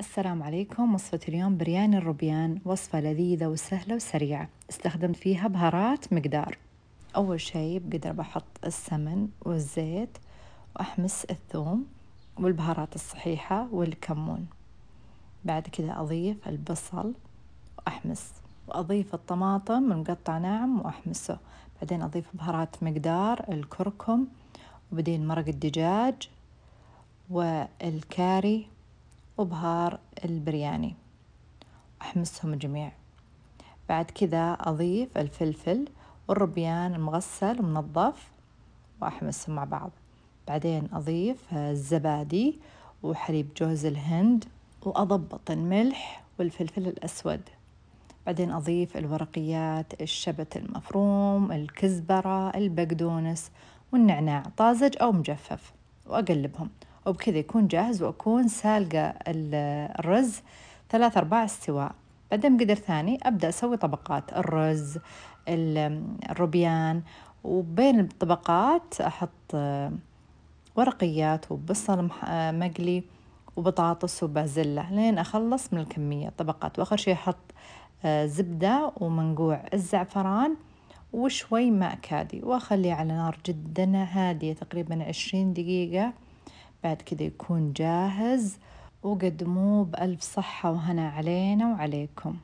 السلام عليكم وصفة اليوم برياني الربيان وصفة لذيذة وسهلة وسريعة استخدمت فيها بهارات مقدار أول شيء بقدر بحط السمن والزيت وأحمس الثوم والبهارات الصحيحة والكمون بعد كده أضيف البصل وأحمس وأضيف الطماطم المقطع ناعم وأحمسه بعدين أضيف بهارات مقدار الكركم وبعدين مرق الدجاج والكاري وبهار البرياني أحمسهم جميع بعد كذا أضيف الفلفل والربيان المغسل ومنظف وأحمسهم مع بعض بعدين أضيف الزبادي وحليب جوز الهند وأضبط الملح والفلفل الأسود بعدين أضيف الورقيات الشبت المفروم الكزبرة البقدونس والنعناع طازج أو مجفف وأقلبهم وبكذا يكون جاهز وأكون سالقة الرز ثلاث أرباع استواء بعدين بقدر ثاني أبدأ أسوي طبقات الرز الروبيان وبين الطبقات أحط آه، ورقيات وبصل آه، مقلي وبطاطس وبازلة لين أخلص من الكمية طبقات وآخر شي أحط آه، زبدة ومنقوع الزعفران وشوي ماء كادي وأخليه على نار جدا هادية تقريبا عشرين دقيقة بعد كذا يكون جاهز وقدموه بألف صحة وهنا علينا وعليكم